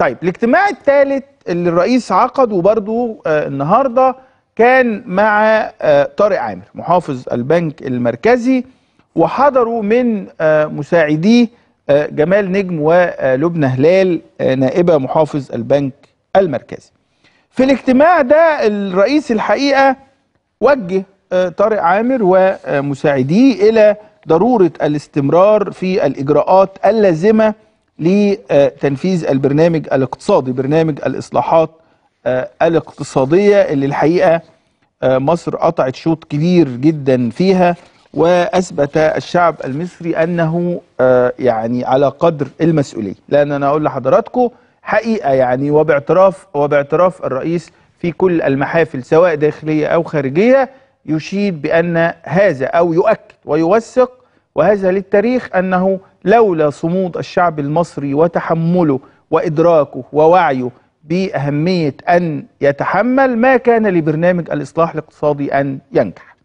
طيب الاجتماع الثالث اللي الرئيس عقده برضو آه، النهارده كان مع آه، طارق عامر محافظ البنك المركزي وحضروا من آه، مساعديه جمال نجم ولبنى هلال نائبه محافظ البنك المركزي. في الاجتماع ده الرئيس الحقيقه وجه طارق عامر ومساعديه الى ضروره الاستمرار في الاجراءات اللازمه لتنفيذ البرنامج الاقتصادي برنامج الاصلاحات آه، الاقتصادية اللي الحقيقة آه، مصر قطعت شوط كبير جدا فيها واثبت الشعب المصري انه آه، يعني على قدر المسؤوليه لان انا اقول لحضراتكم حقيقه يعني وباعتراف وباعتراف الرئيس في كل المحافل سواء داخليه او خارجيه يشيد بان هذا او يؤكد ويوثق وهذا للتاريخ أنه لولا صمود الشعب المصري وتحمله وإدراكه ووعيه بأهمية أن يتحمل ما كان لبرنامج الإصلاح الاقتصادي أن ينجح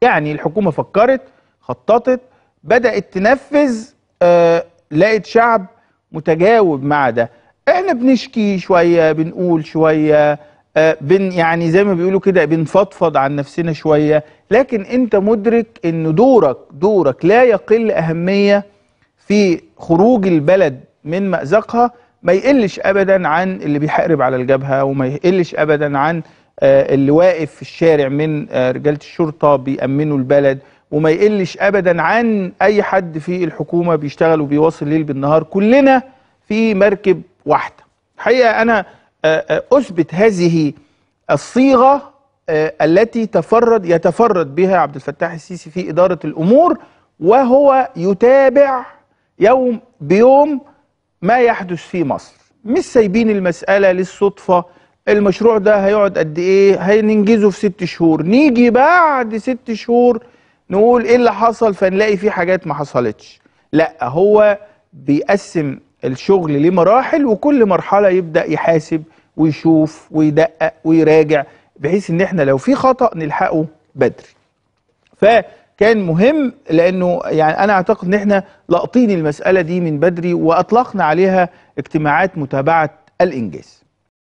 يعني الحكومة فكرت خططت بدأت تنفذ آه لقت شعب متجاوب مع ده احنا بنشكي شوية بنقول شوية آه، بن يعني زي ما بيقولوا كده بنفضفض عن نفسنا شويه لكن انت مدرك ان دورك دورك لا يقل اهميه في خروج البلد من مازقها ما يقلش ابدا عن اللي بيحارب على الجبهه وما يقلش ابدا عن آه، اللي واقف في الشارع من آه، رجاله الشرطه بيامنوا البلد وما يقلش ابدا عن اي حد في الحكومه بيشتغل وبيواصل ليل بالنهار كلنا في مركب واحده الحقيقه انا أثبت هذه الصيغة آه، التي تفرد يتفرد بها عبد الفتاح السيسي في إدارة الأمور وهو يتابع يوم بيوم ما يحدث في مصر مش سايبين المسألة للصدفة المشروع ده هيقعد قد ايه هننجزه في ست شهور نيجي بعد ست شهور نقول ايه اللي حصل فنلاقي فيه حاجات ما حصلتش لا هو بيقسم الشغل ليه مراحل وكل مرحله يبدا يحاسب ويشوف ويدقق ويراجع بحيث ان احنا لو في خطا نلحقه بدري فكان مهم لانه يعني انا اعتقد ان احنا لاقطين المساله دي من بدري واطلقنا عليها اجتماعات متابعه الانجاز